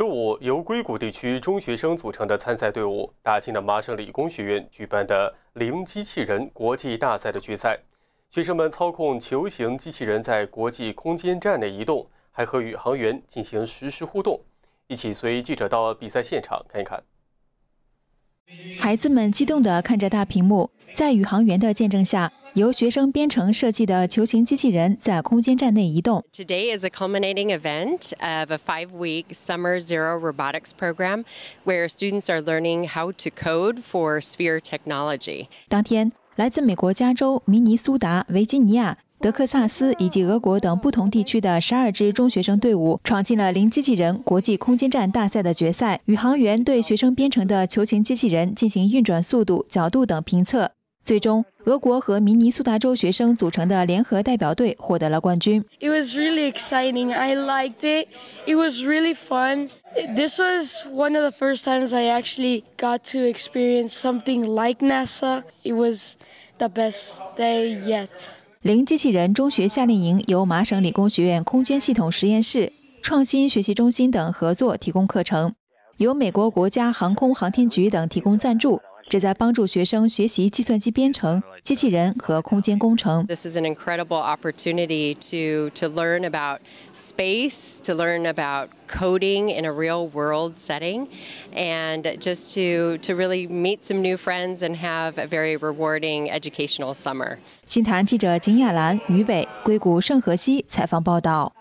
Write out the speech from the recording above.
周五，由硅谷地区中学生组成的参赛队伍，打进了麻省理工学院举办的“零机器人”国际大赛的决赛。学生们操控球形机器人在国际空间站内移动，还和宇航员进行实时互动。一起随记者到比赛现场看一看。孩子们激动地看着大屏幕，在宇航员的见证下，由学生编程设计的球形机器人在空间站内移动。Today is a culminating event of a five-week summer zero robotics program, where students are learning how to code for sphere technology. 当天，来自美国加州、明尼苏达、维吉尼亚。德克萨斯以及俄国等不同地区的十二支中学生队伍闯进了零机器人国际空间站大赛的决赛。宇航员对学生编程的球形机器人进行运转速度、角度等评测。最终，俄国和明尼苏达州学生组成的联合代表队获得了冠军。It was really exciting. I liked it. It was really fun. This was one of the first times I actually got to experience something like NASA. It was the best day yet. 零机器人中学夏令营由麻省理工学院空间系统实验室、创新学习中心等合作提供课程，由美国国家航空航天局等提供赞助。旨在帮助学生学习计算机编程、机器人和空间工程。This is an incredible opportunity to to learn about space, to learn about coding in a real world setting, and just to to really meet some new friends and have a very rewarding educational summer. 新唐记者景雅兰、于伟、硅谷圣荷西采访报道。